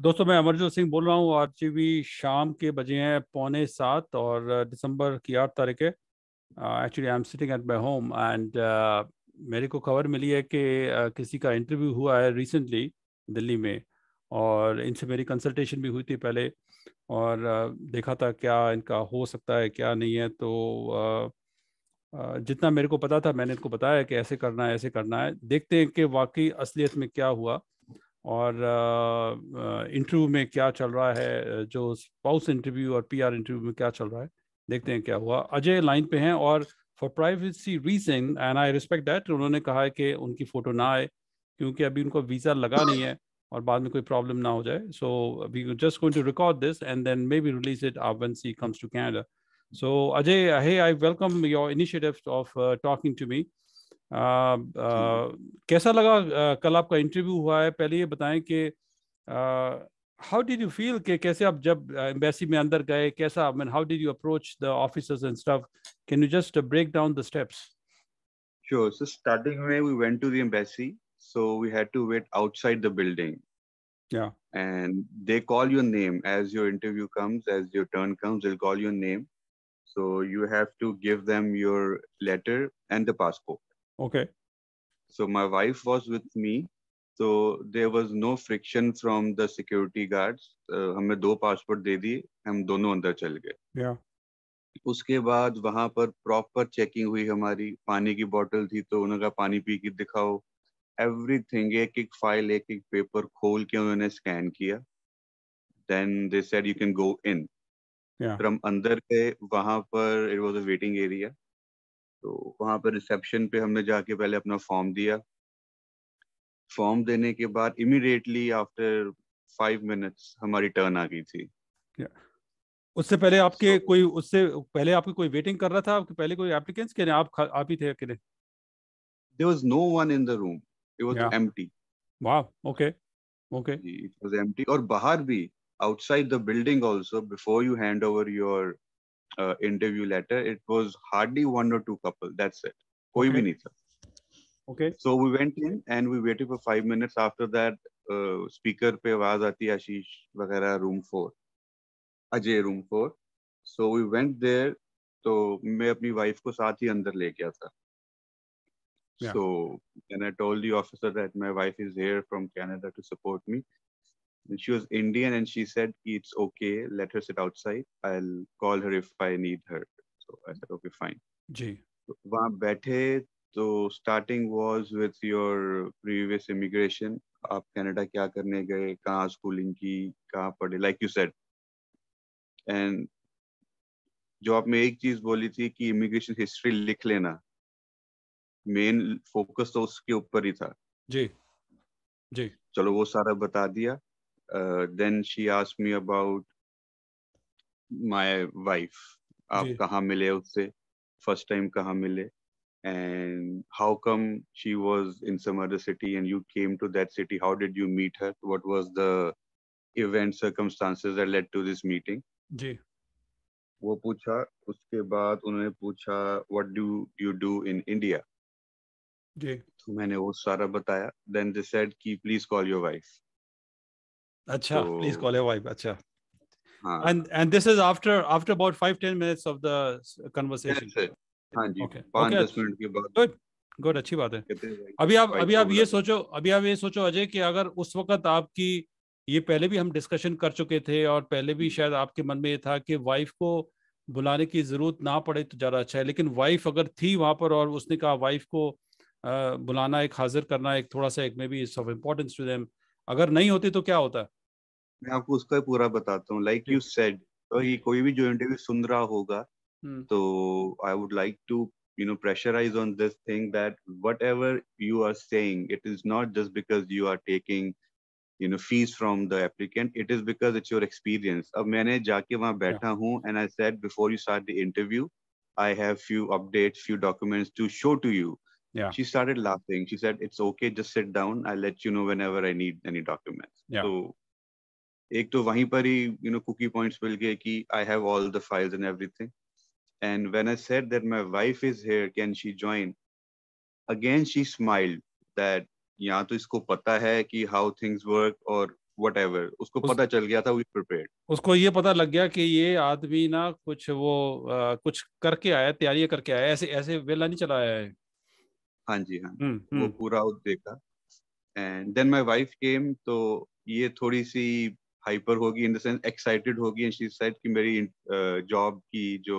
दोस्तों मैं अमरजोत सिंह बोल रहा हूँ आज भी शाम के बजे हैं पौने सात और दिसंबर की आठ तारीख है actually I am sitting at my home and मेरे को खबर मिली है कि uh, किसी का इंटरव्यू हुआ है रिसेंटली दिल्ली में और इनसे मेरी कंसल्टेशन भी हुई थी पहले और uh, देखा था क्या इनका हो सकता है क्या नहीं है तो uh, जितना मेरे को पता था मैंने इनको बताया कि ऐसे करना है ऐसे करना है देखते हैं कि वाकई असलियत में क्या हुआ और इंटरव्यू में क्या चल रहा है जो स्पाउस इंटरव्यू और पीआर इंटरव्यू में क्या चल रहा है देखते हैं क्या हुआ अजय लाइन पे हैं और for privacy reason and I respect that उन्होंने कहा है कि उनकी फ़ोटो ना आए क्योंकि अभी उनको वीज़ा लगा नहीं है और बाद में कोई प्रॉब्लम ना हो जाए so we just going to record this and then maybe release it आप when she comes to Canada so Ajay hey I welcome your initiative of talking to me How did you feel? Ah, कल आपका interview हुआ है पहले ये बताएं कि how did you feel कि कैसे आप जब एम्बेसी में अंदर गए कैसा I mean how did you approach the officers and stuff can you just break down the sure so starting may we went to the embassy so we had to wait outside the building yeah and they call your name as your interview comes as your turn comes they'll call your name so you have to give them your letter and the passport Okay. So my wife was with me. So there was no friction from the security guards. Uh, हमें दो passport दे दिए हम दोनों अंदर चल गए yeah. उसके बाद वहां पर प्रॉपर चेकिंग हुई हमारी पानी की बोतल थी तो उन्होंने कहा पानी पी के दिखाओ एवरीथिंग एक एक फाइल एक एक पेपर खोल के उन्होंने स्कैन किया then they said you can go in from अंदर गए वहां पर it was a waiting area तो वहां पर रिसेप्शन पे हमने जाके पहले अपना फॉर्म दिया फॉर्म देने के बाद इमीडिएटली आफ्टर फाइव मिनट्स हमारी टर्न आ गई थी उससे पहले आपके so, कोई उससे पहले आपके कोई वेटिंग कर रहा था आपके पहले कोई एप्लीकेंट्स के आप आप ही थे अकेले there was no one in the room it was empty wow okay okay it was empty और बाहर भी outside the building also before you hand over your uh, interview letter it was hardly one or two couple that's it koi bhi nahi tha okay so we went in and we waited for 5 minutes after that uh, speaker pe awaaz aati ashish wagaira room 4 ajay room 4 so we went there तो मैं अपनी wife को साथ ही अंदर ले गया था Yeah. So then I told the officer that my wife is here from Canada to support me. she was Indian and she said it's okay, let her sit outside. I'll call her if I need her. So I said, okay, fine. Gee. So starting was with your previous immigration. Up Canada kya karne gaye, kaha schooling ki, kaha padhe, like you said. And job me ek cheez boli thi ki immigration history likh lena. Main focus to uske upar hi tha. जी जी चलो वो सारा बता दिया uh, then she asked me about my wife आप कहाँ मिले उससे first time कहाँ मिले and how come she was in some other city and you came to that city how did you meet her what was the event circumstances that led to this meeting जी वो पूछा उसके बाद उन्होंने पूछा what do you do in India जी तो मैंने वो सारा बताया देन दे सेड कि प्लीज कॉल योर वाइफ अच्छा प्लीज तो कॉल your वाइफ अच्छा हाँ. and and this is after after about 5 10 minutes of the conversation हाँ जी okay. पाँच okay. अच्छा। मिनट के बाद good good अच्छी बात है अभी आप अभी आप ये सोचो अभी आप ये सोचो अजय कि अगर उस वक्त आपकी ये पहले भी हम डिस्कशन कर चुके थे और पहले भी हम्म। शायद आपके मन में ये था कि वाइफ को बुलाने की जरूरत ना पड़े तो ज़्यादा अच्छा है लेकिन वाइफ अगर थी वहां पर और उसने कहा वाइफ को बुलाना एक हाजिर करना एक थोड़ा सा एक में भी it's of importance to them अगर नहीं होती तो क्या होता है मैं आपको उसका पूरा बताता हूँ लाइक यू सेड कोई भी जो इंटरव्यू सुन रहा होगा हम्म। तो I would like to you know pressurise on this thing that whatever you are saying it is not just because you are taking you know fees from the applicant it is because it's your experience अब मैंने जाके वहाँ बैठा हूँ and I said before you start the interview I have few update few documents to show to you Yeah. She started laughing. She said, It's okay, just sit down. I'll let you know whenever I need any documents. Yeah. So एक तो वहीं पर ही you know cookie points मिल गए कि I have all the files and everything and when I said that my wife is here can she join again she smiled that यहाँ तो इसको पता है कि हाउ थिंग्स वर्क और whatever उसको उस, पता चल गया था वी प्रिपेयर्ड उसको ये पता लग गया कि ये आदमी ना कुछ वो आ, कुछ करके आया तैयारी करके आया ऐसे ऐसे वेला नहीं चला आया है हाँ जी हाँ हुँ, हम्म, वो हुँ. हम्म। पूरा देखा and then my wife came तो ये थोड़ी सी हाइपर होगी इन द सेंस एक्साइटेड होगी एंड शी सेड कि मेरी जॉब uh, की जो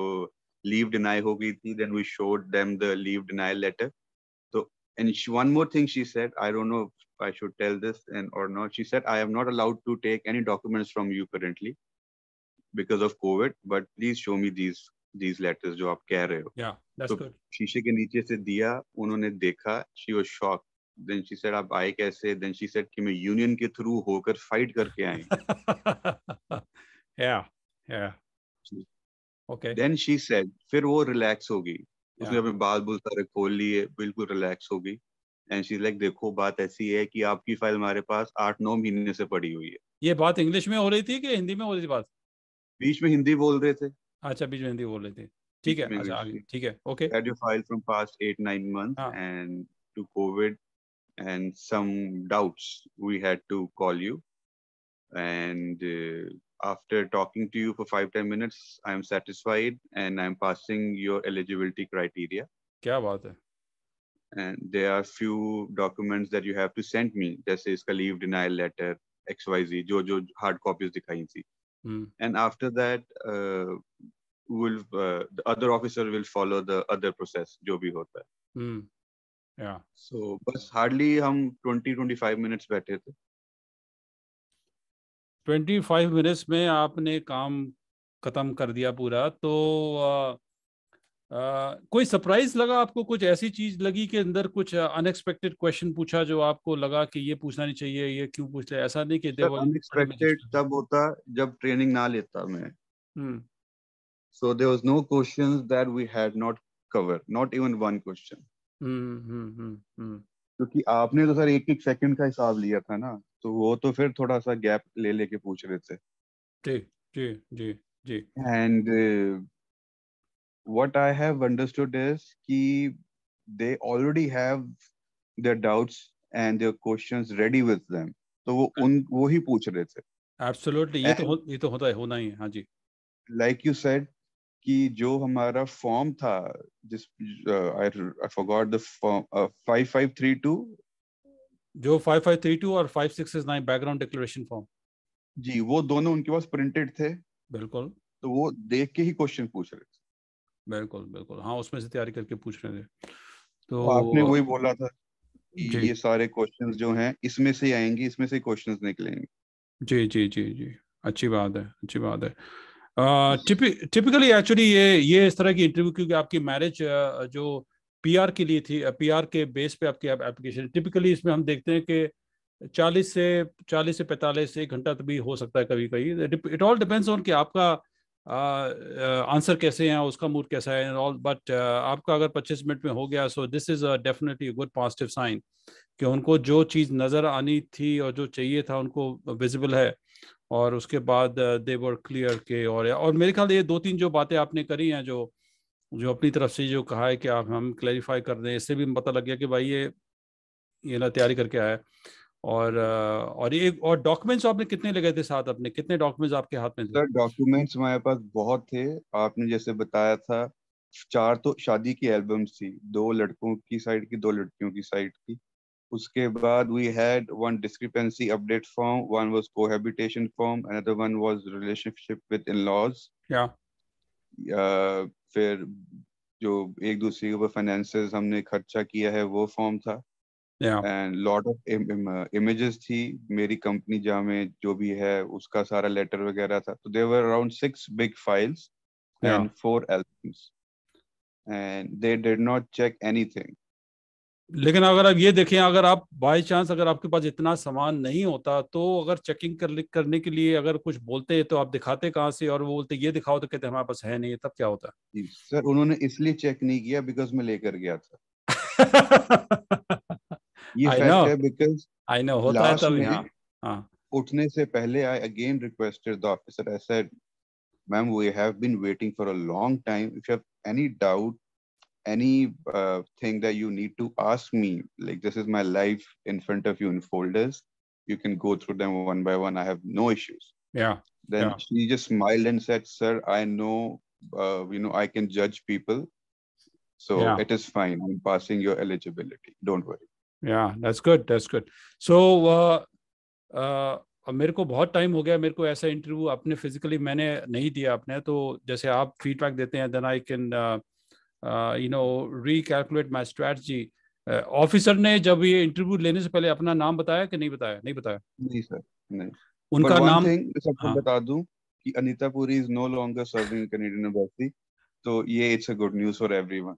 लीव डिनाई हो गई थी then we showed them the leave deny letter तो and one more thing she said I don't know I should tell this and or not. She said, I am not allowed to take any documents from you currently because of COVID, but please show me these these letters जो आप कह रहे हो yeah, that's so, good. शीशे के नीचे से दिया उन्होंने देखा she was shocked then she said आप आए कैसे देन शी सेड कि मैं यूनियन के थ्रू होकर फाइट करके आए या या ओके देन शी सेड फिर वो रिलैक्स होगी yeah. उसने अपने बाल बुल सारे खोल लिए बिल्कुल रिलैक्स होगी एंड शी लाइक देखो बात ऐसी है कि आपकी फाइल हमारे पास आठ नौ महीने से पड़ी हुई है ये बात इंग्लिश में हो रही थी कि हिंदी में हो रही थी बात बीच में हिंदी बोल रहे थे अच्छा बीच में हिंदी बोल रहे थे ठीक है अच्छा ठीक है okay at you file from past 8 9 month and to covid and some doubts, we had to call you. And uh, after talking to you for five, 10 minutes, I'm satisfied and I'm passing your eligibility criteria. Kya baat hai? And there are few documents that you have to send me. This is leave denial letter, XYZ, jo jo hard copies dikhain si. And after that, uh, will uh, the other officer will follow the other process, jo bhi hota hai. या सो बस hardly हम 20 25 minutes बैठे थे 25 minutes में आपने काम खत्म कर दिया पूरा तो आ, आ, कोई सरप्राइज लगा आपको कुछ ऐसी चीज लगी कि अंदर कुछ अनएक्सपेक्टेड क्वेश्चन पूछा जो आपको लगा कि ये पूछना नहीं चाहिए ये क्यों पूछ रहे ऐसा नहीं कि अनएक्सपेक्टेड तब होता जब ट्रेनिंग ना लेता मैं so there was no questions that we had not cover not even one question hmm, hmm, hmm, क्योंकि तो आपने तो सर एक एक सेकंड का हिसाब लिया था ना तो वो तो फिर थोड़ा सा गैप ले लेके पूछ रहे थे जी जी जी जी and what I have understood is कि they already have their doubts and their questions ready with them तो वो उन वो ही पूछ रहे थे एब्सोल्युटली ये तो ये तो होता है होना ही है हाँ जी लाइक यू सेड कि जो हमारा फॉर्म था जिस I forgot the form two जो टू और नाइन बैकग्राउंड डिक्लेरेशन फॉर्म जी वो दोनों उनके पास प्रिंटेड थे बिल्कुल तो वो देख के ही क्वेश्चन पूछ रहे थे बिल्कुल बिल्कुल हाँ उसमें से तैयारी करके पूछ रहे थे तो, तो आपने वही बोला था ये सारे क्वेश्चंस जो हैं इसमें से आएंगे इसमें से क्वेश्चंस निकलेंगे जी जी जी जी अच्छी बात है अच्छी बात है टिपिकली एक्चुअली ये ये इस तरह की इंटरव्यू क्योंकि आपकी मैरिज जो पीआर के लिए थी पीआर के बेस पे आपकी एप्लीकेशन टिपिकली इसमें हम देखते हैं कि चालीस से चालीस से पैंतालीस एक घंटा तो भी हो सकता है कभी कभी इट ऑल डिपेंड्स ऑन कि आपका आंसर कैसे हैं उसका मूड कैसा है ऑल बट आपका अगर 25 मिनट में हो गया so this is definitely good positive sign कि उनको जो चीज़ नज़र आनी थी और जो चाहिए था उनको विजिबल है और उसके बाद वर क्लियर के और और मेरे ख्याल ये दो तीन जो बातें आपने करी हैं जो जो अपनी तरफ से जो कहा है कि आप हम क्लैरिफाई कर दें इससे भी पता लग गया कि भाई ये ये ना तैयारी करके आया और uh, और ये और डॉक्यूमेंट्स आपने कितने ले गए थे साथ अपने कितने डॉक्यूमेंट्स आपके हाथ में थे सर डॉक्यूमेंट्स हमारे पास बहुत थे आपने जैसे बताया था चार तो शादी की एल्बम्स थी दो लड़कों की साइड की दो लड़कियों की साइड की उसके बाद we had one discrepancy update form one was cohabitation form another one was relationship with in-laws या फिर जो एक दूसरे के ऊपर फाइनेंसेस हमने खर्चा किया है वो फॉर्म था एंड लॉट ऑफ इमेजेस थी मेरी कंपनी जहाँ में जो भी है उसका सारा लेटर वगैरह था तो there were around six big files and four albums and they did not check anything लेकिन अगर आप ये देखें अगर आप बाय चांस अगर आपके पास इतना सामान नहीं होता तो अगर चेकिंग कर करने के लिए अगर कुछ बोलते हैं तो आप दिखाते कहाँ से और वो बोलते ये दिखाओ तो कहते हमारे पास है नहीं तब क्या होता सर उन्होंने इसलिए चेक नहीं किया बिकॉज मैं लेकर गया था ये है होता है तब हाँ. उठने से पहले I again requested the officer I said ma'am we have been waiting for a long time if you have any doubt any uh, thing that you need to ask me like this is my life in front of you in folders you can go through them one by one i have no issues yeah then yeah. she just smiled and said sir i know uh, you know i can judge people so yeah. it is fine i'm passing your eligibility don't worry yeah that's good that's good so uh, uh, मेरे को बहुत time हो गया मेरे को ऐसा interview अपने physically मैंने नहीं दिया अपने तो जैसे आप फीडबैक देते हैं then I can you know recalculate my strategy officer ने जब ये इंटरव्यू लेने से पहले अपना नाम बताया कि नहीं बताया नहीं बताया नहीं सर नहीं उनका नाम सबको हाँ. बता दूं कि Anita Puri is no longer serving Canadian university तो ये it's a good news for everyone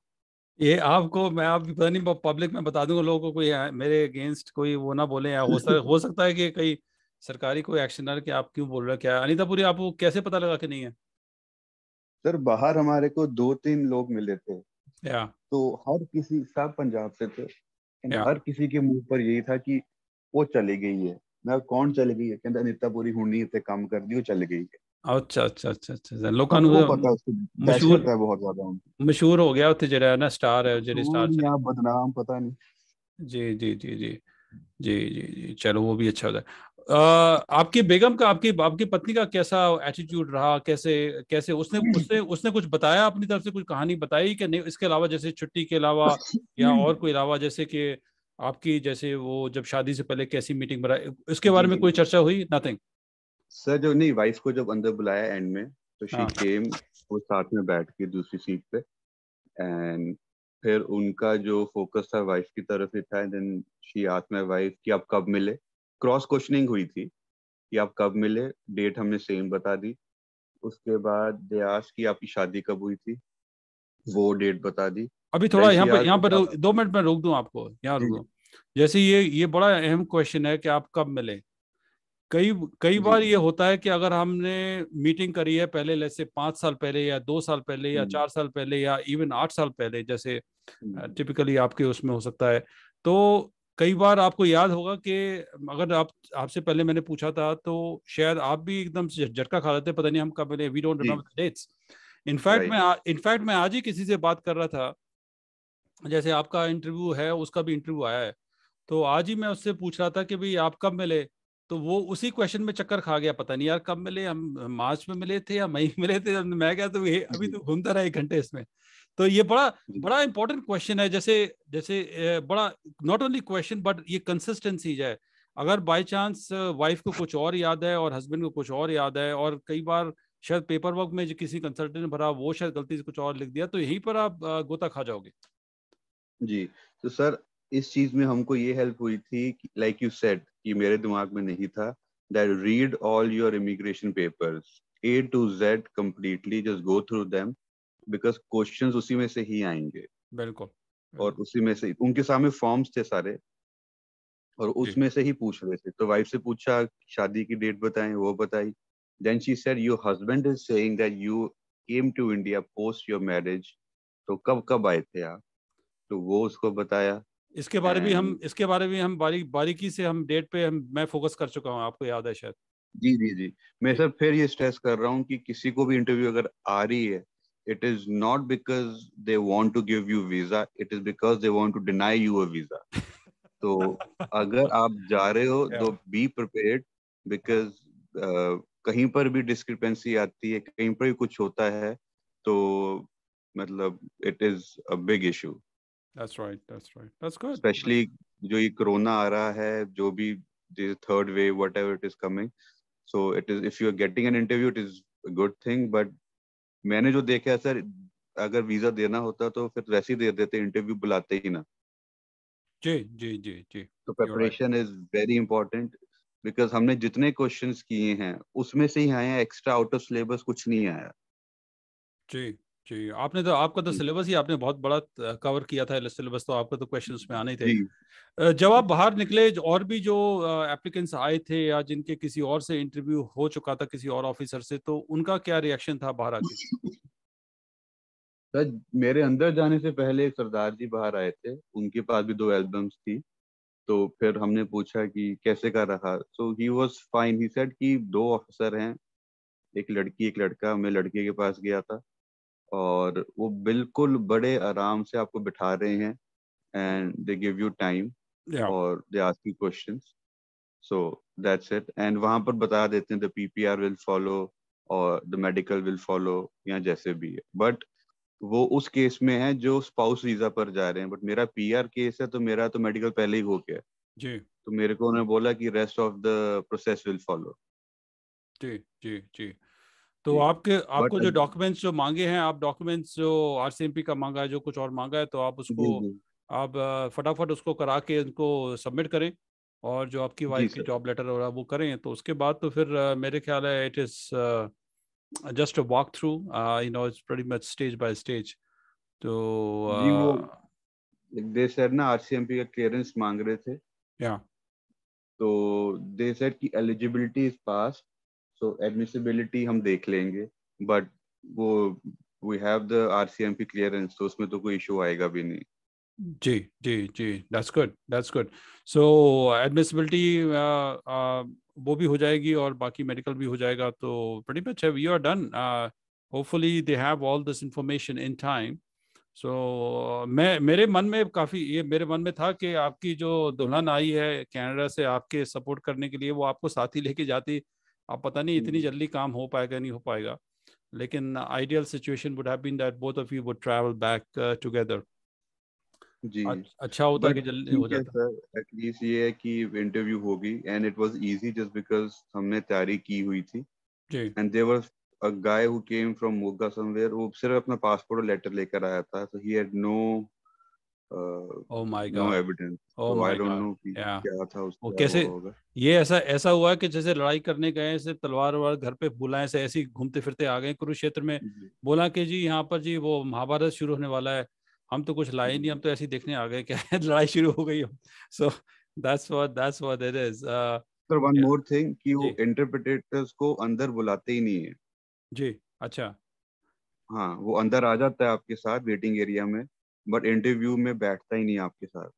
ये आपको मैं आप पता नहीं पब्लिक में बता दूंगा लोगों को कोई हाँ, मेरे अगेंस्ट कोई वो ना बोले या हो सकता हो सकता है कि कई सरकारी कोई एक्शन ना कि आप क्यों बोल रहे हो क्या अनिता पुरी आपको कैसे पता लगा कि नहीं है सर बाहर हमारे को दो तीन लोग मिले थे yeah. तो हर किसी सब पंजाब से थे yeah. हर किसी के मुंह पर यही था कि वो चली गई है मैं कौन चली गई है कहते नीता पूरी हूं नहीं काम कर दी वो चली गई है ਅੱਛਾ ਅੱਛਾ ਅੱਛਾ ਅੱਛਾ ਲੋਕਾਂ ਨੂੰ ਪਤਾ ਮਸ਼ਹੂਰ ਹੈ ਬਹੁਤ मशहूर हो गया ਗਿਆ ਉੱਥੇ है ना स्टार है ਜਿਹੜੇ स्टार ਸੀ हम्म, बदनाम पता नहीं जी जी जी जी जी जी जी चलो वो भी अच्छा होता है आपके बेगम का आपकी आपकी पत्नी का कैसा एटीट्यूड रहा कैसे कैसे उसने उसने उसने कुछ बताया अपनी तरफ से कुछ कहानी बताई कि नहीं इसके अलावा जैसे छुट्टी के अलावा या हम्म। और कोई अलावा जैसे कि आपकी जैसे वो जब शादी से पहले कैसी मीटिंग बनाई उसके बारे में कोई चर्चा हुई नथिंग सर जो नहीं वाइफ को जब अंदर बुलाया एंड में तो शी केम हाँ। वो साथ में बैठ के दूसरी सीट पे एंड फिर उनका जो फोकस था वाइफ की तरफ ही था then she asked my wife कि आप कब मिले क्रॉस क्वेश्चनिंग हुई थी कि आप कब मिले डेट हमने सेम बता दी उसके बाद दे की आपकी शादी कब हुई थी वो डेट बता दी अभी थोड़ा यहाँ पर यहाँ पर दो मिनट में रोक दूं आपको यहाँ रोक जैसे ये ये बड़ा अहम क्वेश्चन है कि आप कब मिले कई कई बार ये होता है कि अगर हमने मीटिंग करी है पहले जैसे पांच साल पहले या दो साल पहले या हम्म। चार साल पहले या इवन आठ साल पहले जैसे टिपिकली हम्म। आपके उसमें हो सकता है तो कई बार आपको याद होगा कि अगर आप आपसे पहले मैंने पूछा था तो शायद आप भी एकदम झटका खा लेते पता नहीं हम कब we don't remember dates in fact मैं इनफैक्ट मैं आज ही किसी से बात कर रहा था जैसे आपका इंटरव्यू है उसका भी इंटरव्यू आया है तो आज ही मैं उससे पूछ रहा था कि भाई आप कब मिले तो वो उसी क्वेश्चन में चक्कर खा गया पता नहीं यार कब मिले हम मार्च में मिले थे या मई में मिले थे मैं क्या तो अभी तो घूमता रहा एक घंटे इसमें तो ये बड़ा बड़ा इंपॉर्टेंट क्वेश्चन है जैसे जैसे बड़ा नॉट ओनली क्वेश्चन बट ये कंसिस्टेंसी है अगर बाय चांस वाइफ को कुछ और याद है और हस्बैंड को कुछ और याद है और कई बार शायद पेपर वर्क में जो किसी कंसल्टेंट भरा वो शायद गलती से कुछ और लिख दिया तो यहीं पर आप गोता खा जाओगे जी तो सर इस चीज में हमको ये हेल्प हुई थी लाइक यू सेड कि मेरे दिमाग में नहीं था that read all your immigration papers A to Z completely just go through them because question उसी में से ही आएंगे बिल्कुल और उसी में से उनके सामने फॉर्म्स थे सारे और उसमें से ही पूछ रहे थे तो वाइफ से पूछा शादी की डेट बताएं वो बताई then she said your husband is saying that you came to India post your marriage तो कब कब आए थे आप तो वो उसको बताया इसके बारे भी हम इसके बारे में हम बारी बारीकी से हम डेट पे हम मैं फोकस कर चुका हूँ आपको याद है शायद जी जी जी मैं सर फिर ये स्ट्रेस कर रहा हूँ कि किसी को भी इंटरव्यू अगर आ रही है it is not because they want to give you visa it is because they want to deny you a visa agar aap ja rahe ho yeah. to be prepared because कहीं पर भी discrepancy आती है कहीं पर भी कुछ होता है तो मतलब it is a big issue That's right. That's right. That's good. Especially जो ये कोरोना आ रहा है जो भी third wave whatever it is coming so it is if you are getting an interview it is a good thing but मैंने जो देखा है सर अगर वीजा देना होता तो फिर वैसे ही दे देते इंटरव्यू बुलाते ही ना जी जी जी जी तो preparation is very important because हमने जितने क्वेश्चन किए हैं उसमें से ही आए हैं एक्स्ट्रा आउट ऑफ सिलेबस कुछ नहीं आया जी जी आपने तो आपका तो सिलेबस ही आपने बहुत बड़ा कवर किया था सिलेबस तो आपका तो क्वेश्चंस में आने थे जब आप बाहर निकले और भी जो एप्लीकेंट्स आए थे या जिनके किसी और से इंटरव्यू हो चुका था किसी और ऑफिसर से तो उनका क्या रिएक्शन था बाहर आके सर मेरे अंदर जाने से पहले सरदार जी बाहर आए थे उनके पास भी दो एल्बम्स थी तो फिर हमने पूछा कि कैसे कर रहा so he was fine he said कि दो ऑफिसर हैं एक लड़की एक लड़का मैं लड़के के पास गया था और वो बिल्कुल बड़े आराम से आपको बिठा रहे हैं and they give you time और they ask you questions so that's it and वहां पर बता देते हैं द पीपीआर विल फॉलो और द मेडिकल विल फॉलो या जैसे भी है बट वो उस केस में है जो स्पाउस वीजा पर जा रहे हैं बट मेरा पीआर केस है तो मेरा तो मेडिकल पहले ही हो गया जी तो मेरे को उन्होंने बोला कि rest of the process will follow जी जी जी तो आपके आपको जो डॉक्यूमेंट्स जो मांगे हैं आप डॉक्यूमेंट्स जो आरसीएमपी का मांगा है जो कुछ और मांगा है तो आप उसको आप फटाफट उसको करा के उनको सबमिट करें और जो आपकी वाइफ की जॉब लेटर वगैरह वो करें तो उसके बाद तो फिर मेरे ख्याल है it is just walk through you know it's very much stage by stage तो दे सर ना आरसीएमपी का क्लियरेंस मांग रहे थे या तो दे सर की eligibility is past so admissibility हम देख लेंगे बट वो we have the RCMP clearance तो उसमें तो कोई इशू आएगा भी नहीं जी जी जी that's good that's good so admissibility वो भी हो जाएगी और बाकी मेडिकल भी हो जाएगा तो pretty much have you are done hopefully they have all this information in time so so, मैं मेरे मन में काफ़ी ये मेरे मन में था कि आपकी जो दुल्हन आई है कनाडा से आपके सपोर्ट करने के लिए वो आपको साथ ही लेके जाती अब पता नहीं इतनी हम्म। जल्दी काम हो पाएगा नहीं हो पाएगा लेकिन ideal situation would have been that both of you would travel back together जी अच्छा होता कि जल्दी हो जाता एटलीस्ट ये है कि इंटरव्यू होगी and it was easy just because हमने तैयारी की हुई थी जी and there was a guy who came from Moga somewhere वो सिर्फ अपना पासपोर्ट और लेटर लेकर आया था so he had no Oh uh, oh क्या था उसका कैसे ये ऐसा ऐसा हुआ कि जैसे लड़ाई करने गए से तलवार वार घर पे बुलाए से ऐसे घूमते फिरते आ गए कुरुक्षेत्र में बोला कि जी यहाँ पर जी वो महाभारत शुरू होने वाला है हम तो कुछ लाए नहीं हम तो ऐसे देखने आ गए क्या लड़ाई शुरू हो गई so that's what that's what it is sir one more thing कि वो को अंदर बुलाते ही नहीं है जी अच्छा हाँ वो अंदर आ जाता है आपके साथ वेटिंग एरिया में बट इंटरव्यू में बैठता ही नहीं आपके साथ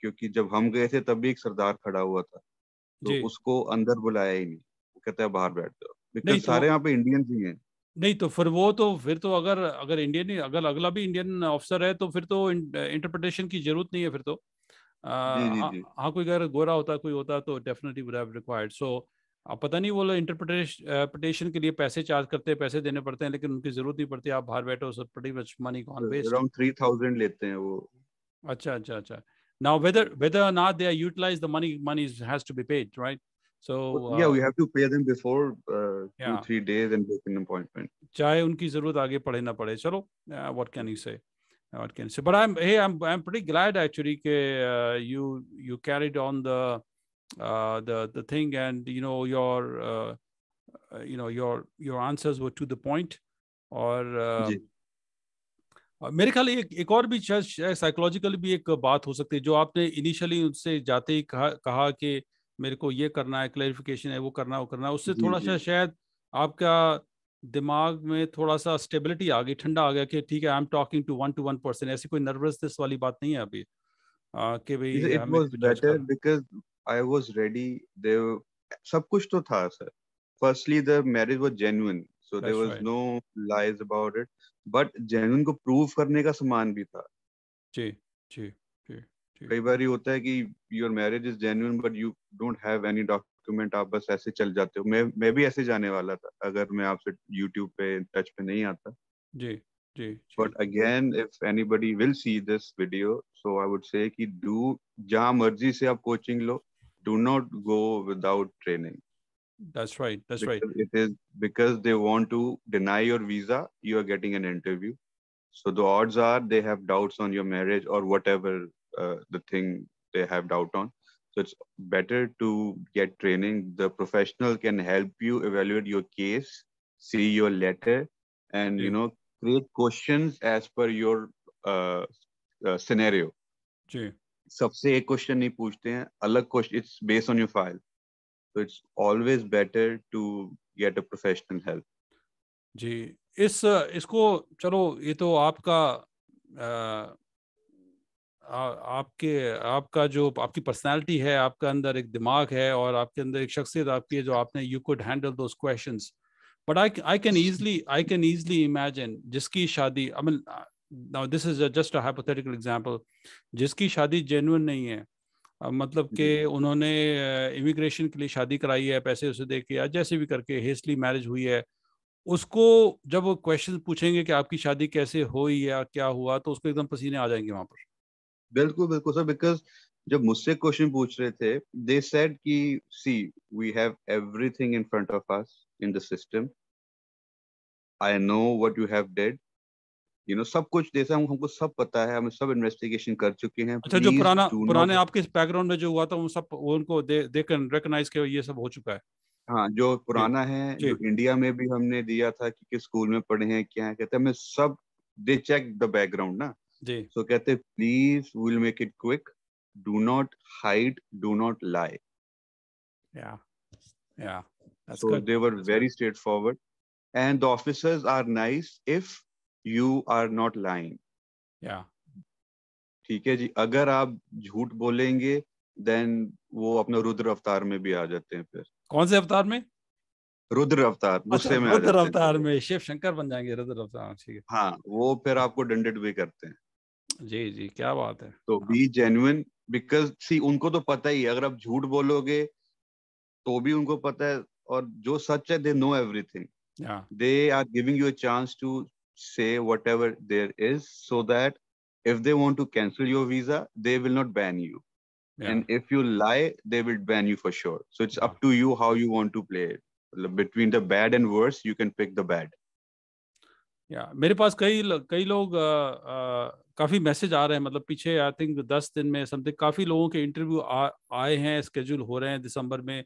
क्योंकि जब हम गए थे तब भी एक सरदार खड़ा हुआ था तो उसको अंदर बुलाया ही नहीं वो कहता है बाहर बैठ जाओ बिकॉज तो सारे यहाँ पे इंडियन ही हैं नहीं तो फिर वो तो फिर तो अगर अगर इंडियन अगर अगला भी इंडियन ऑफिसर है तो फिर तो इंटरप्रिटेशन की जरूरत नहीं है फिर तो हाँ कोई अगर गोरा होता कोई होता तो definitely would have required so आप पता नहीं वो लोग इंटरप्रिटेशन के लिए पैसे चार्ज करते हैं पैसे देने पड़ते हैं लेकिन उनकी जरूरत नहीं पड़ती आप बाहर बैठे हो sir much money con base three thousand लेते हैं वो अच्छा अच्छा अच्छा now whether whether not they are utilize the money money has to be paid right so या we have to pay them before two three days and book an appointment चाहे उनकी जरूरत आगे पढ़े ना पढ़े चलो what can you say what can say but I am I am pretty glad actually के you you carried on the uh, the the thing and you know your uh, you know your your answers were to the point uh, और मेरे ख्याल एक एक और भी psychological भी एक बात हो सकती है जो आपने इनिशियली उनसे जाते ही कहा कहा कि मेरे को ये करना है क्लेरिफिकेशन है वो करना वो करना उससे थोड़ा सा शायद आपका दिमाग में थोड़ा सा स्टेबिलिटी आ गई ठंडा आ गया कि ठीक है I am talking to one to one percent ऐसी कोई नर्वसनेस वाली बात नहीं है अभी कि भाई आई वॉज रेडी दे सब कुछ तो था sir firstly the marriage was genuine so there was no lies about it but genuine को प्रूव करने का सामान भी था जी जी कई बार होता है कि your marriage is genuine but you don't have any document आप बस ऐसे चल जाते हो मैं मैं भी ऐसे जाने वाला था अगर मैं आपसे यूट्यूब पे टच पे नहीं आता जी जी but again if anybody will see this video so I would say कि डू जहां मर्जी से आप कोचिंग लो do not go without training. That's right. That's because right. It is because they want to deny your visa, you are getting an interview. So the odds are they have doubts on your marriage or whatever uh, the thing they have doubt on. So it's better to get training. The professional can help you evaluate your case, see your letter, and yeah. you know create questions as per your uh, uh, scenario. Yeah. सबसे एक question नहीं पूछते हैं अलग question it's based on your file so it's always better to get a professional help जी इस इसको चलो ये तो आपका आ, आ, आपके आपका जो आपकी पर्सनालिटी है आपका अंदर एक दिमाग है और आपके अंदर एक शख्सियत आपकी है जो आपने you could handle those questions but I I can easily I can easily imagine जिसकी शादी I mean now this is just a hypothetical example जिसकी शादी जेनुअन नहीं है मतलब कि उन्होंने इमिग्रेशन के लिए शादी कराई है पैसे उसे दे के या जैसे भी करके हेस्टली मैरिज हुई है उसको जब वो क्वेश्चन पूछेंगे कि आपकी शादी कैसे हुई या क्या हुआ तो उसको एकदम पसीने आ जाएंगे वहां पर बिल्कुल बिल्कुल सर बिकॉज जब मुझसे क्वेश्चन पूछ रहे थे दे सेड कि see we have everything in front of us in the system I know what you have did you know सब कुछ देता हूँ हमको सब पता है हम सब इन्वेस्टिगेशन कर चुके हैं अच्छा जो पुराना पुराने आपके बैकग्राउंड में जो हुआ था वो सब उनको दे दे कर रिकॉग्नाइज के ये सब हो चुका है हाँ जो पुराना है जो इंडिया में भी हमने दिया था कि किस स्कूल में पढ़े हैं क्या है कहते हैं सब दे चेक द बैकग्राउंड ना जी सो so, कहते please will make it quick do not hide do not lie yeah yeah so they were very straightforward and the officers are nice if you are not lying ठीक है जी अगर आप झूठ बोलेंगे then वो अपना रुद्र अवतार में भी आ जाते हैं फिर कौन से अवतार में रुद्र अवतार अच्छा, गुस्से में रुद्र अवतार में शिव शंकर बन जाएंगे रुद्र अवतार ठीक है हाँ वो फिर आपको दंडित भी करते हैं जी जी क्या बात है तो बी जेन्युइन बिकॉज सी उनको तो पता ही अगर आप झूठ बोलोगे तो भी उनको पता है और जो सच है they know everything they are giving you a chance to say whatever there is so that if they want to cancel your visa, they will not ban you. Yeah. And if you lie, they will ban you for sure. So it's up to you how you want to play it. Between the bad and worse, you can pick the bad. Yeah, मेरे पास कई कई लोग काफ़ी message आ रहे हैं मतलब पीछे I think दस दिन में समथिंग काफ़ी लोगों के इंटरव्यू आए हैं स्केड्यूल हो रहे हैं दिसंबर में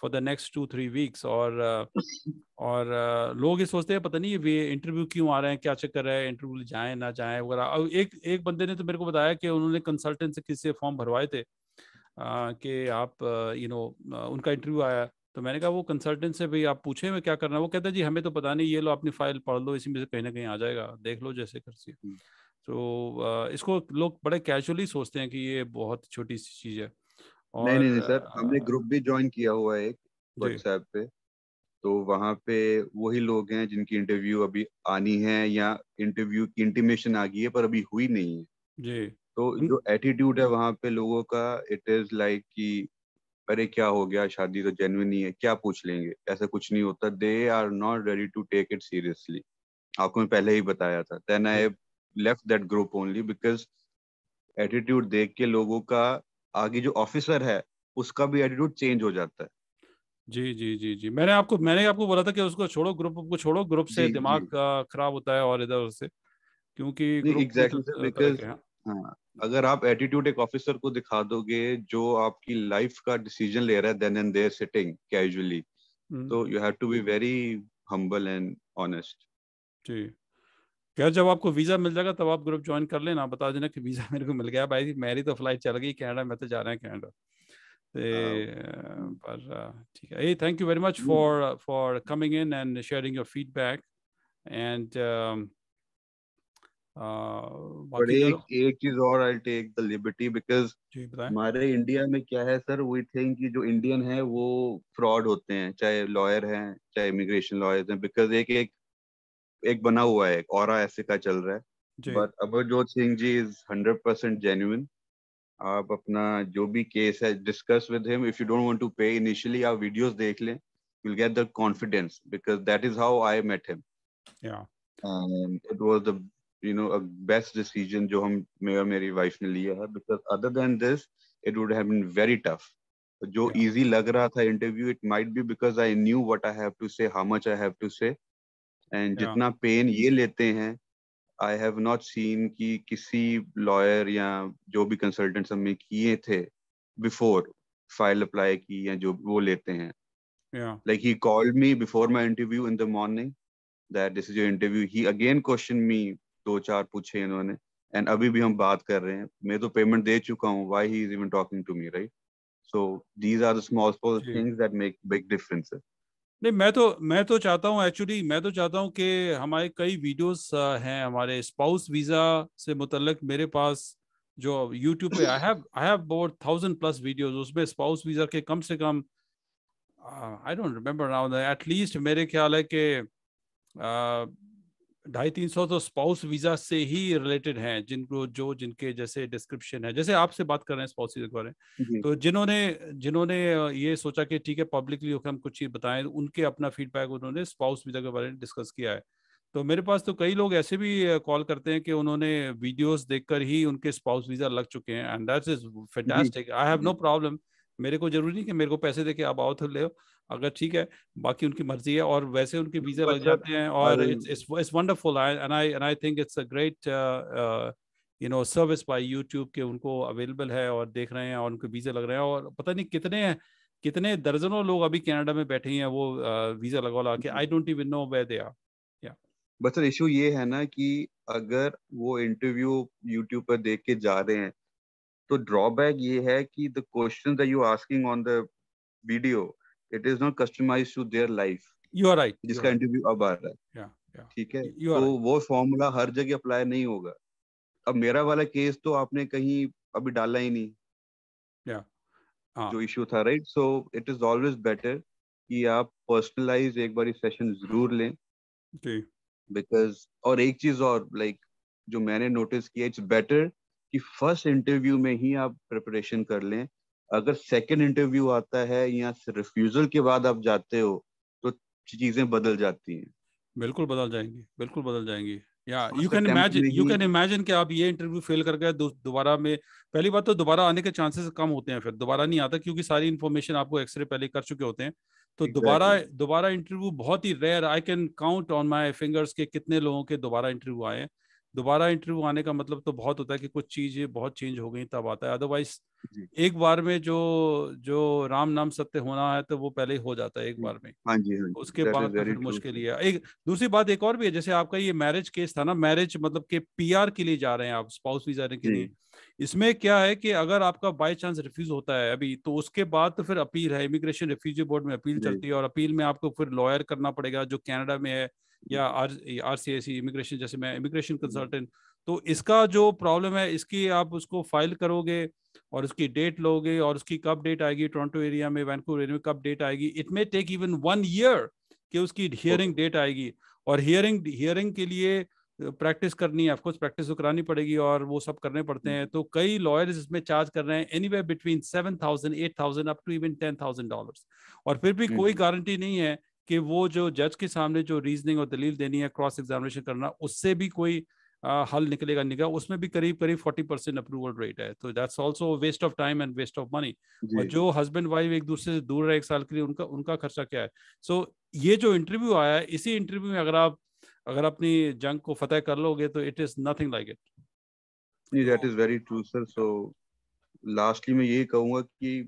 for the next two three weeks और और लोग ये सोचते हैं पता नहीं ये इंटरव्यू क्यों आ रहे हैं क्या चक्कर है इंटरव्यू जाए ना जाए वगैरह अब एक एक बंदे ने तो मेरे को बताया कि उन्होंने कंसल्टेंट से किसी फॉर्म भरवाए थे कि आप यू नो उनका इंटरव्यू आया तो मैंने कहा वो कंसल्टेंट से भाई आप पूछे मैं क्या करना वो कहता जी हमें तो पता नहीं ये लो अपनी फाइल पढ़ लो इसी में से कहीं ना कहीं आ जाएगा देख लो जैसे कर सी हम्म। तो इसको लोग बड़े कैजुअली सोचते हैं कि ये बहुत छोटी सी चीज़ है और नहीं नहीं सर हमने ग्रुप भी ज्वाइन किया हुआ है एक व्हाट्सएप पे तो वहाँ पे वही लोग हैं जिनकी इंटरव्यू अभी आनी है या इंटरव्यू की इंटीमेशन आ गई है पर अभी हुई नहीं है जी तो हम्म। जो एटीट्यूड है वहाँ पे लोगों का इट इज लाइक कि अरे क्या हो गया शादी तो जेन्युइन ही है क्या पूछ लेंगे ऐसा कुछ नहीं होता they are not ready to take it seriously आपको मैं पहले ही बताया था then I left that group only because attitude देख के लोगों का आगे जो ऑफिसर है उसका भी एटीट्यूड चेंज हो जाता है जी जी जी जी मैंने आपको मैंने आपको बोला था कि उसको छोड़ो ग्रुप को छोड़ो ग्रुप से दिमाग खराब होता है और इधर उधर से क्योंकि तो, हाँ। हाँ, अगर आप एटीट्यूड एक ऑफिसर को दिखा दोगे जो आपकी लाइफ का डिसीजन ले रहा है then and there sitting casually तो you have to be very humble and honest जी यार जब आपको वीजा मिल जाएगा तब आप ग्रुप ज्वाइन कर लेना बता देना कि वीजा मेरे को मिल गया भाई मेरी तो फ्लाइट चल गई कनाडा मैं तो जा रहा है कनाडा ਤੇ ਪਰ ਠੀਕ ਹੈ ਇਹ thank you very much for for coming in and sharing your feedback and um but एक एक चीज और I take the liberty because हमारे इंडिया में क्या है सर वी थिंक कि जो इंडियन है वो फ्रॉड होते हैं चाहे लॉयर हैं चाहे इमिग्रेशन लॉयर्स हैं बिकॉज एक एक एक बना हुआ है और ऐसे का चल रहा है but Amarjot Singh ji is hundred percent genuine आप अपना जो भी केस है discuss with him if you don't want to pay initially आप वीडियोस देख लें you will get the confidence because that is how I met him it was the you know a best decision जो हम मैं और मेरी wife ने लिया है because other than this it would have been very tough जो easy yeah. लग रहा था interview it might be because I knew what I have to say how much I have to say and जितना pain ये लेते हैं I have not seen कि किसी लॉयर या जो भी कंसल्टेंट हमने किए थे बिफोर फाइल अप्लाई की या जो वो लेते हैं like he called me before my interview in the morning that this is your interview he again question me दो चार पूछे इन्होंने एंड अभी भी हम बात कर रहे हैं मैं तो पेमेंट दे चुका हूँ why he is even talking to me right so these are the small small things that make big differences नहीं मैं तो मैं तो चाहता हूँ एक्चुअली मैं तो चाहता हूँ कि हमारे कई वीडियोस हैं हमारे स्पाउस वीज़ा से मुतलक मेरे पास जो यूट्यूब पे I have I have about thousand plus videos उसमें स्पाउस वीज़ा के कम से कम I don't remember now at least मेरे ख्याल है कि ढाई तीन सौ तो स्पाउस वीजा से ही रिलेटेड हैं जिनको जो जिनके जैसे डिस्क्रिप्शन है जैसे आपसे बात कर रहे हैं स्पाउस वीजा के बारे में तो जिन्होंने जिन्होंने ये सोचा कि ठीक है पब्लिकली हम कुछ चीज बताएं उनके अपना फीडबैक उन्होंने स्पाउस वीजा के बारे में डिस्कस किया है तो मेरे पास तो कई लोग ऐसे भी कॉल करते हैं कि उन्होंने वीडियोस देखकर ही उनके स्पाउस वीजा लग चुके हैं and that is fantastic I have no problem मेरे को जरूरी नहीं कि मेरे को पैसे देके आप आओ तो ले अगर ठीक है बाकी उनकी मर्जी है और वैसे उनके वीजे लग जाते हैं और it's wonderful and I and I think it's a great you know service by YouTube के उनको अवेलेबल है और देख रहे हैं और उनके वीजे लग रहे हैं और पता नहीं कितने कितने दर्जनों लोग अभी कनाडा में बैठे हैं वो uh, वीजा लगा ला के I don't even know where they are but sir issue ये है ना कि अगर वो इंटरव्यू यूट्यूब पर देख के जा रहे हैं तो ड्रॉबैक ये है कि the question you asking on the video it is not customize to their life you are right जिसका इंटरव्यू अब आ रहा है ठीक है तो वो फॉर्मूला हर जगह अप्लाई नहीं होगा अब मेरा वाला केस तो आपने कहीं अभी डाला ही नहीं हाँ। जो इश्यू था right so it is always better कि आप पर्सनलाइज एक बार सेशन जरूर लें बिकॉज और एक चीज और लाइक जो मैंने नोटिस किया इट्स बेटर कि फर्स्ट इंटरव्यू में ही आप प्रिपरेशन कर लें अगर सेकंड इंटरव्यू आता है या रिफ्यूजल के बाद आप जाते हो तो चीजें बदल जाती हैं बिल्कुल बदल जाएंगी बिल्कुल बदल जाएंगी या you can imagine you can imagine कि आप ये इंटरव्यू फेल कर गए दोबारा में पहली बात तो दोबारा आने के चांसेस कम होते हैं फिर दोबारा नहीं आता क्योंकि सारी इन्फॉर्मेशन आपको एक्सरे पहले कर चुके होते हैं तो दोबारा दोबारा इंटरव्यू बहुत ही rare I can count on my fingers के कितने लोगों के दोबारा इंटरव्यू आए दोबारा इंटरव्यू आने का मतलब तो बहुत होता है कि कुछ चीजें बहुत चेंज हो गई तब आता है अदरवाइज एक बार में जो जो राम नाम सत्य होना है तो वो पहले ही हो जाता है एक बार में हाँ जी, हाँ जी, उसके बाद तो फिर मुश्किल ही है एक दूसरी बात एक और भी है जैसे आपका ये मैरिज केस था ना मैरिज मतलब के पीआर के लिए जा रहे हैं आप स्पाउस भी जाने के लिए इसमें क्या है कि अगर आपका बाय चांस रिफ्यूज होता है अभी तो उसके बाद तो फिर अपील है इमिग्रेशन रिफ्यूजी बोर्ड में अपील चलती है और अपील में आपको फिर लॉयर करना पड़ेगा जो कनाडा में है या आर सी आई इमिग्रेशन जैसे मैं इमिग्रेशन हम्म। कंसल्टेंट तो इसका जो प्रॉब्लम है इसकी आप उसको फाइल करोगे और उसकी डेट लोगे और उसकी कब डेट आएगी टोरंटो एरिया में वैनकूवर एरिया में कब डेट आएगी it may take even one year कि उसकी हियरिंग डेट आएगी और हियरिंग हियरिंग के लिए प्रैक्टिस करनी है ऑफकोर्स प्रैक्टिस तो करानी पड़ेगी और वो सब करने पड़ते हम्म। हैं तो कई लॉयर्स इसमें चार्ज कर रहे हैं anyway between seven thousand eight thousand up to even ten thousand dollar और फिर भी हम्म, कोई गारंटी नहीं है कि वो जो जज के सामने जो रीजनिंग और दलील देनी है क्रॉस एग्जामिनेशन करना उससे भी कोई आ, हल निकलेगा निकल उसमें भी करीब करीब फोर्टी परसेंट अप्रूवल रेट है तो that's also waste of time and waste of money और जो हस्बैंड वाइफ एक दूसरे से दूर रहे एक साल के लिए उनका उनका खर्चा क्या है सो so, ये जो इंटरव्यू आया है इसी इंटरव्यू में अगर आप अगर अपनी जंग को फतेह कर लोगे तो it is nothing like it that is very true sir so lastly मैं यही कहूंगा कि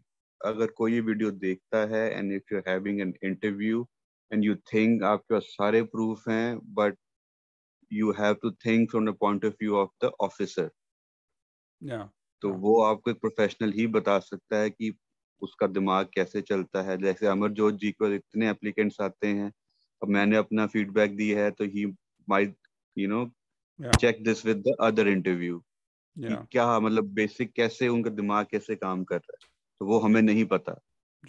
अगर कोई वीडियो देखता है and if you having an interview and you think आपके पास सारे प्रूफ हैं but you have to think from the point of view of the officer तो वो आपको एक प्रोफेशनल ही बता सकता है कि उसका दिमाग कैसे चलता है जैसे अमरजोत जी को इतने एप्लीकेंट्स आते हैं अब मैंने अपना फीडबैक दी है तो he might you know check this with the other interview क्या मतलब बेसिक कैसे उनका दिमाग कैसे काम कर रहा है तो वो हमें नहीं पता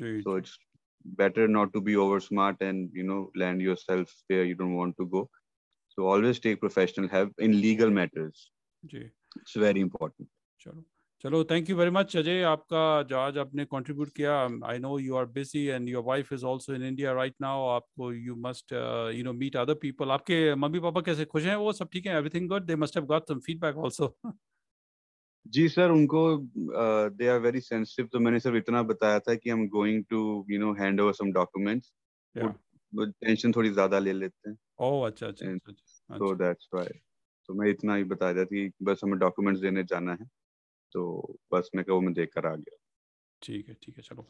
so it's better not to be over smart and you know land yourself where you don't want to go so always take professional help in legal matters जी. it's very important चलो चलो thank you very much Ajay आपका जो आज आपने contribute किया I know you are busy and your wife is also in India right now आपको you must you know meet other people आपके मम्मी पापा कैसे खुश हैं वो सब ठीक है everything good they must have got some feedback also जी सर उनको दे आर वेरी सेंसिटिव तो मैंने सर इतना बताया था कि हम going to you know hand over some documents tension थोड़ी ज्यादा ले लेते हैं ओह oh, अच्छा अच्छा सो दैट्स व्हाई तो मैं इतना ही बता था कि बस हमें डॉक्यूमेंट्स देने जाना है तो बस मैं कहो मैं देख कर आ गया ठीक है ठीक है चलो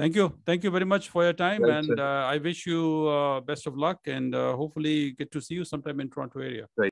thank you thank you very much for your time and I wish you best of luck and hopefully get to see you some in Toronto area